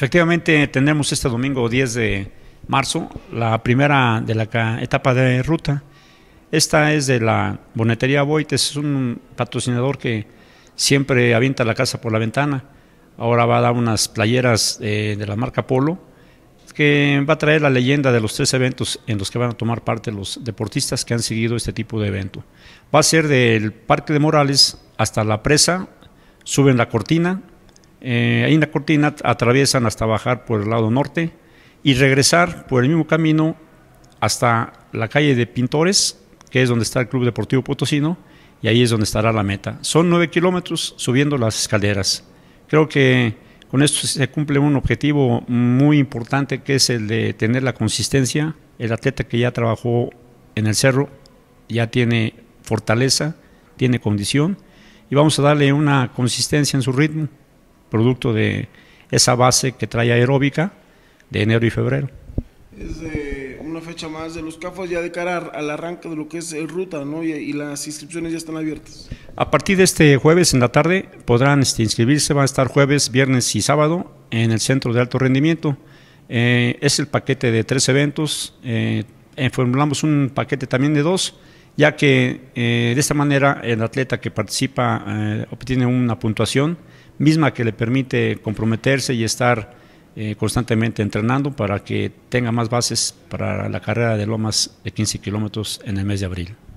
Efectivamente, tendremos este domingo 10 de marzo la primera de la etapa de ruta. Esta es de la Bonetería Boites, es un patrocinador que siempre avienta la casa por la ventana. Ahora va a dar unas playeras eh, de la marca Polo, que va a traer la leyenda de los tres eventos en los que van a tomar parte los deportistas que han seguido este tipo de evento. Va a ser del Parque de Morales hasta la presa, suben la cortina, eh, ahí en la cortina atraviesan hasta bajar por el lado norte y regresar por el mismo camino hasta la calle de Pintores, que es donde está el Club Deportivo Potosino, y ahí es donde estará la meta. Son nueve kilómetros subiendo las escaleras. Creo que con esto se cumple un objetivo muy importante que es el de tener la consistencia. El atleta que ya trabajó en el cerro ya tiene fortaleza, tiene condición y vamos a darle una consistencia en su ritmo producto de esa base que trae aeróbica de enero y febrero. Es una fecha más de los cafos, ya de cara al arranque de lo que es el ruta, ¿no? Y, las inscripciones ya están abiertas. A partir de este jueves en la tarde podrán este, inscribirse, van a estar jueves, viernes y sábado en el Centro de Alto Rendimiento. Eh, es el paquete de tres eventos. Eh, formulamos un paquete también de dos, ya que eh, de esta manera el atleta que participa obtiene una puntuación misma que le permite comprometerse y estar eh, constantemente entrenando para que tenga más bases para la carrera de Lomas de 15 kilómetros en el mes de abril.